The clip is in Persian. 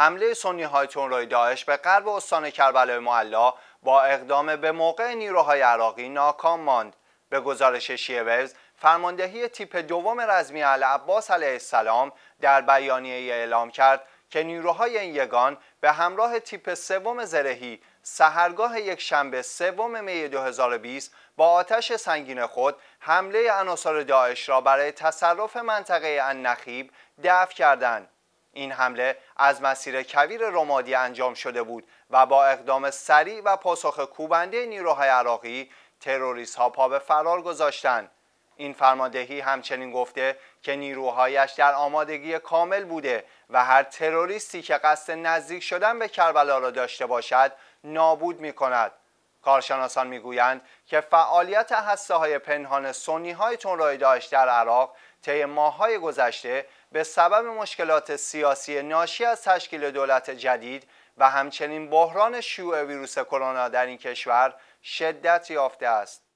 حمله سنی های داعش به غرب استان کربلای معلا با اقدام به موقع نیروهای عراقی ناکام ماند به گزارش شیعه فرماندهی تیپ دوم رزمی عباس علیه السلام در بیانیه اعلام کرد که نیروهای این یگان به همراه تیپ سوم زرهی سهرگاه یک شنبه سوم می 2020 با آتش سنگین خود حمله عناصر داعش را برای تصرف منطقه النخیب دفع کردند. این حمله از مسیر کویر رمادی انجام شده بود و با اقدام سریع و پاسخ کوبنده نیروهای عراقی تروریست ها پا به فرار گذاشتند این فرماندهی همچنین گفته که نیروهایش در آمادگی کامل بوده و هر تروریستی که قصد نزدیک شدن به کربلا را داشته باشد نابود می کند کارشناسان میگویند که فعالیت هسته های پنهان سنی های تون داشت در عراق طی ماههای گذشته به سبب مشکلات سیاسی ناشی از تشکیل دولت جدید و همچنین بحران شیوع ویروس کرونا در این کشور شدت یافته است.